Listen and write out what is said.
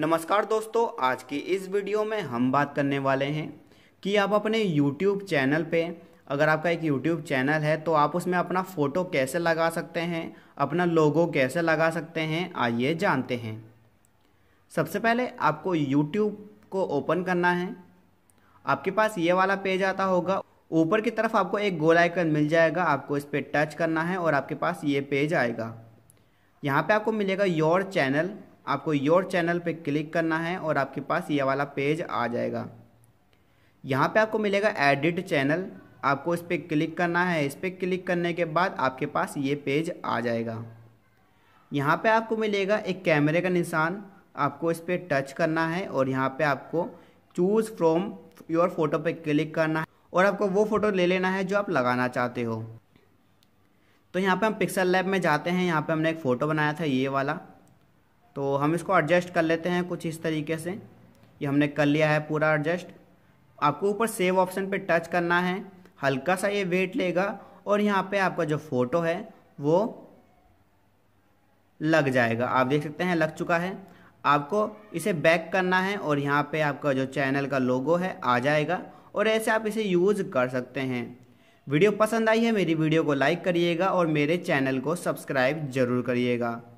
नमस्कार दोस्तों आज की इस वीडियो में हम बात करने वाले हैं कि आप अपने YouTube चैनल पे अगर आपका एक YouTube चैनल है तो आप उसमें अपना फ़ोटो कैसे लगा सकते हैं अपना लोगो कैसे लगा सकते हैं आइए जानते हैं सबसे पहले आपको YouTube को ओपन करना है आपके पास ये वाला पेज आता होगा ऊपर की तरफ आपको एक गोल आइकन मिल जाएगा आपको इस पर टच करना है और आपके पास ये पेज आएगा यहाँ पे आपको मिलेगा योर चैनल आपको योर चैनल पे क्लिक करना है और आपके पास ये वाला पेज आ जाएगा यहाँ पे आपको मिलेगा एडिट चैनल आपको इस पर क्लिक करना है इस पर क्लिक करने के बाद आपके पास ये पेज आ जाएगा यहाँ पे आपको मिलेगा एक कैमरे का निशान आपको इस पर टच करना है और यहाँ पे आपको चूज़ फ्रॉम योर फोटो पे क्लिक करना है और आपको वो फ़ोटो ले लेना है जो आप लगाना चाहते हो तो यहाँ पे हम पिक्सल लैब में जाते हैं यहाँ पे हमने एक फ़ोटो बनाया था ये वाला तो हम इसको एडजस्ट कर लेते हैं कुछ इस तरीके से ये हमने कर लिया है पूरा एडजस्ट आपको ऊपर सेव ऑप्शन पे टच करना है हल्का सा ये वेट लेगा और यहाँ पे आपका जो फ़ोटो है वो लग जाएगा आप देख सकते हैं लग चुका है आपको इसे बैक करना है और यहाँ पे आपका जो चैनल का लोगो है आ जाएगा और ऐसे आप इसे यूज़ कर सकते हैं वीडियो पसंद आई है मेरी वीडियो को लाइक करिएगा और मेरे चैनल को सब्सक्राइब ज़रूर करिएगा